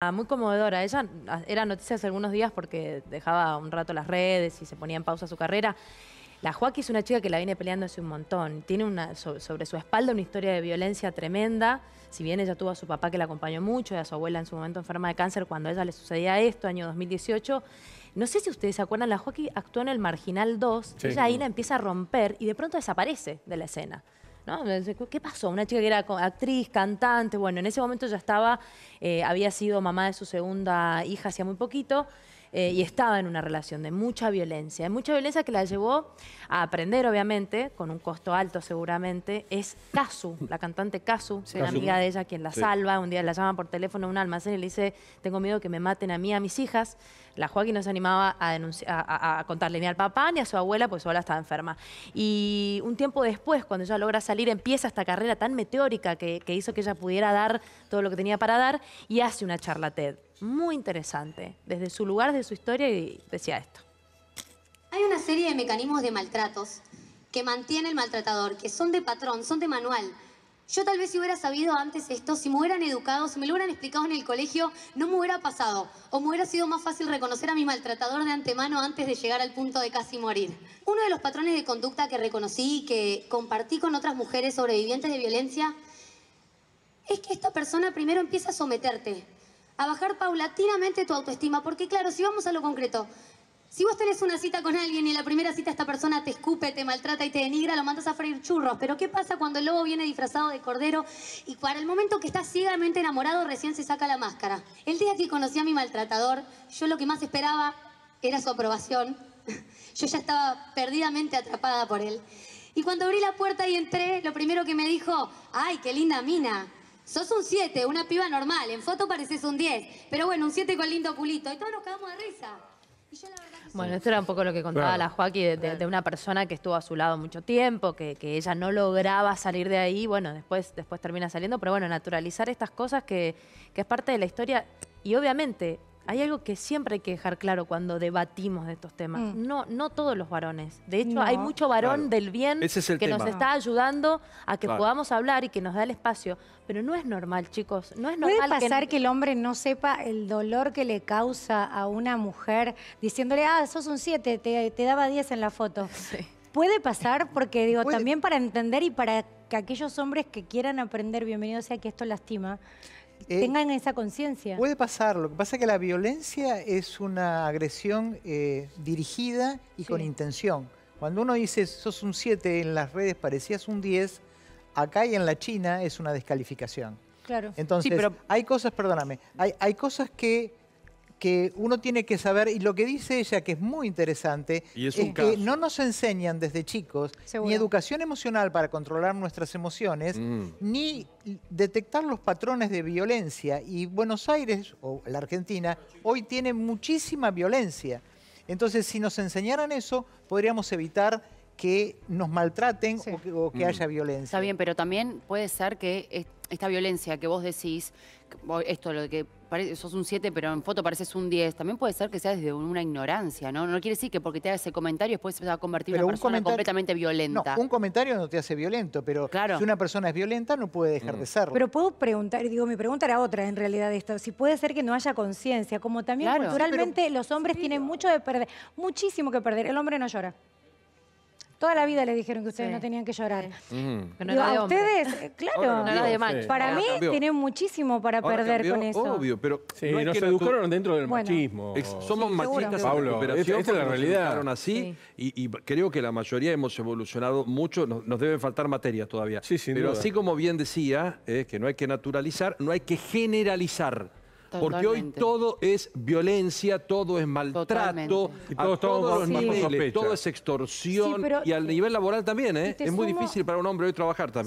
Ah, muy conmovedora. Ella ah, era noticia hace algunos días porque dejaba un rato las redes y se ponía en pausa su carrera. La Joaquín es una chica que la viene peleando hace un montón. Tiene una, sobre su espalda una historia de violencia tremenda. Si bien ella tuvo a su papá que la acompañó mucho y a su abuela en su momento enferma de cáncer cuando a ella le sucedía esto, año 2018. No sé si ustedes se acuerdan, la Joaquín actuó en el Marginal 2. Ella ahí la empieza a romper y de pronto desaparece de la escena. ¿Qué pasó? Una chica que era actriz, cantante, bueno, en ese momento ya estaba, eh, había sido mamá de su segunda hija hacía muy poquito. Eh, y estaba en una relación de mucha violencia, de mucha violencia que la llevó a aprender, obviamente, con un costo alto seguramente, es Casu, la cantante Casu, una amiga de ella quien la salva, un día la llama por teléfono a un almacén y le dice, tengo miedo que me maten a mí, a mis hijas. La Joaquín no se animaba a, a contarle ni al papá ni a su abuela, pues su abuela estaba enferma. Y un tiempo después, cuando ella logra salir, empieza esta carrera tan meteórica que, que hizo que ella pudiera dar todo lo que tenía para dar y hace una charla TED muy interesante, desde su lugar, de su historia, y decía esto. Hay una serie de mecanismos de maltratos que mantiene el maltratador, que son de patrón, son de manual. Yo tal vez si hubiera sabido antes esto, si me hubieran educado, si me lo hubieran explicado en el colegio, no me hubiera pasado. O me hubiera sido más fácil reconocer a mi maltratador de antemano antes de llegar al punto de casi morir. Uno de los patrones de conducta que reconocí y que compartí con otras mujeres sobrevivientes de violencia es que esta persona primero empieza a someterte, a bajar paulatinamente tu autoestima. Porque claro, si vamos a lo concreto, si vos tenés una cita con alguien y en la primera cita esta persona te escupe, te maltrata y te denigra, lo mandas a freír churros. Pero ¿qué pasa cuando el lobo viene disfrazado de cordero y para el momento que está ciegamente enamorado recién se saca la máscara? El día que conocí a mi maltratador, yo lo que más esperaba era su aprobación. Yo ya estaba perdidamente atrapada por él. Y cuando abrí la puerta y entré, lo primero que me dijo, ay, qué linda mina. Sos un 7, una piba normal. En foto pareces un 10. Pero bueno, un 7 con lindo culito Y todos nos quedamos de risa. bueno, esto era un poco lo que contaba la Joaquí de, una persona que estuvo a su lado mucho tiempo, que, ella no lograba salir de ahí, bueno, después, después termina saliendo, pero bueno, naturalizar estas cosas que, que es parte de la historia y obviamente hay algo que siempre hay que dejar claro cuando debatimos de estos temas. Mm. No, no todos los varones. De hecho, hay mucho varón del bien que nos está ayudando a que podamos hablar y que nos da el espacio. Pero no es normal, chicos. No es normal. ¿Puede pasar que... el hombre no sepa el dolor que le causa a una mujer diciéndole, ah, sos un 7, te, daba 10 en la foto? Puede pasar porque, digo, también para entender y para que aquellos hombres que quieran aprender, bienvenido sea que esto lastima. Eh, tengan esa conciencia. Puede pasar, lo que pasa es que la violencia es una agresión eh, dirigida y con intención. Cuando uno dice, sos un 7 en las redes, parecías un 10, acá y en la China es una descalificación. Claro. Entonces, pero... hay cosas, perdóname, hay, hay cosas que que uno tiene que saber, y lo que dice ella que es muy interesante, es, que no nos enseñan desde chicos ni educación emocional para controlar nuestras emociones, mm. ni detectar los patrones de violencia. Y Buenos Aires, o la Argentina, hoy tiene muchísima violencia. Entonces, si nos enseñaran eso, podríamos evitar que nos maltraten o que, mm. haya violencia. Está bien, pero también puede ser que esta violencia que vos decís, esto lo que parece, sos un 7 pero en foto pareces un 10, también puede ser que sea desde una ignorancia, ¿no? No quiere decir que porque te haga ese comentario después se va a convertir en una persona completamente violenta. un comentario no te hace violento, pero si una persona es violenta no puede dejar mm. de serlo. Pero puedo preguntar, digo, mi pregunta era otra en realidad esto. si puede ser que no haya conciencia, como también culturalmente los hombres tienen mucho de perder, muchísimo que perder, el hombre no llora. Toda la vida le dijeron que ustedes no tenían que llorar. a ustedes, claro, para mí tienen muchísimo para perder con eso. Obvio, pero no nos que educaron dentro del machismo. somos machistas Pablo, en esta, es la realidad. así y, creo que la mayoría hemos evolucionado mucho. Nos, debe deben faltar materias todavía. pero así como bien decía, es eh, que no hay que naturalizar, no hay que generalizar porque hoy todo es violencia, todo es maltrato, todo, es todos todo es extorsión y al nivel laboral también, ¿eh? es muy difícil para un hombre hoy trabajar también.